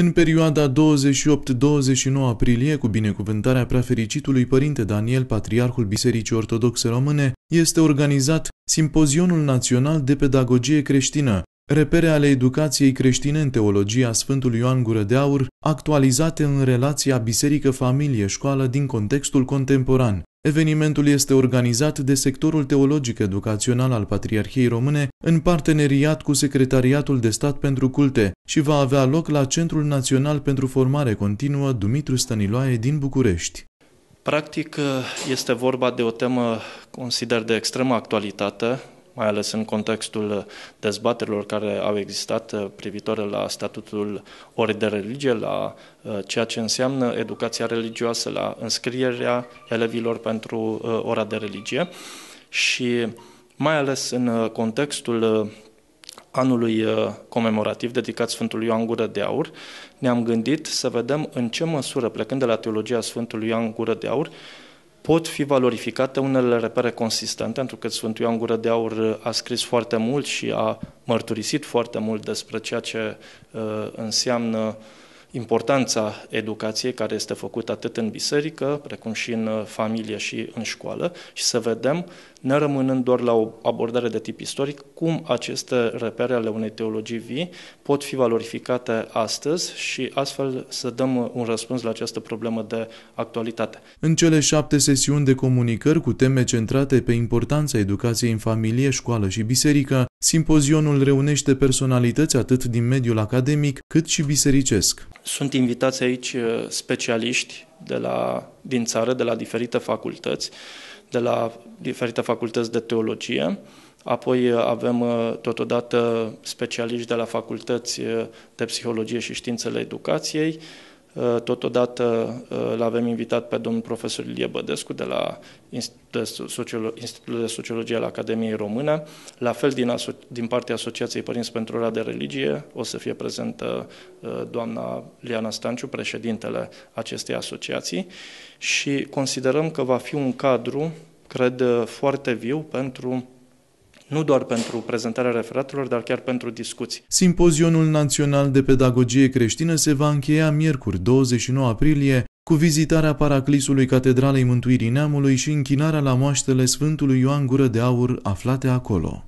În perioada 28-29 aprilie, cu binecuvântarea preafericitului Părinte Daniel, Patriarhul Bisericii Ortodoxe Române, este organizat Simpozionul Național de Pedagogie Creștină, repere ale educației creștine în teologia Sfântului Ioan Gură de Aur, actualizate în relația biserică-familie-școală din contextul contemporan. Evenimentul este organizat de sectorul teologic educațional al Patriarhiei Române în parteneriat cu Secretariatul de Stat pentru Culte și va avea loc la Centrul Național pentru Formare Continuă Dumitru Stăniloae din București. Practic este vorba de o temă consider de extremă actualitate, mai ales în contextul dezbaterilor care au existat uh, privitoare la statutul ori de religie, la uh, ceea ce înseamnă educația religioasă, la înscrierea elevilor pentru uh, ora de religie și mai ales în contextul anului comemorativ dedicat Sfântului Ioan Gură de Aur, ne-am gândit să vedem în ce măsură, plecând de la teologia Sfântului Ioan Gură de Aur, pot fi valorificate unele repere consistente, pentru că Sfântul Ioan Gură de Aur a scris foarte mult și a mărturisit foarte mult despre ceea ce uh, înseamnă uh, importanța educației care este făcută atât în biserică, precum și în uh, familie și în școală și să vedem, ne rămânând doar la o abordare de tip istoric, cum aceste repere ale unei teologii vii pot fi valorificate astăzi și astfel să dăm uh, un răspuns la această problemă de actualitate. În cele șapte sesiuni de comunicări cu teme centrate pe importanța educației în familie, școală și biserică, simpozionul reunește personalități atât din mediul academic cât și bisericesc. Sunt invitați aici uh, specialiști de la, din țară, de la diferite facultăți, de la diferite facultăți de teologie, apoi uh, avem uh, totodată specialiști de la facultăți de psihologie și științele educației, Uh, totodată uh, l-avem invitat pe domnul profesor Ilie Bădescu de la Institutul de Sociologie al Academiei Române. La fel, din, din partea Asociației Părinți pentru Ora de Religie, o să fie prezentă uh, doamna Liana Stanciu, președintele acestei asociații, și considerăm că va fi un cadru, cred, foarte viu pentru nu doar pentru prezentarea referatelor, dar chiar pentru discuții. Simpozionul Național de Pedagogie Creștină se va încheia miercuri 29 aprilie cu vizitarea paraclisului Catedralei Mântuirii Neamului și închinarea la moaștele Sfântului Ioan Gură de Aur aflate acolo.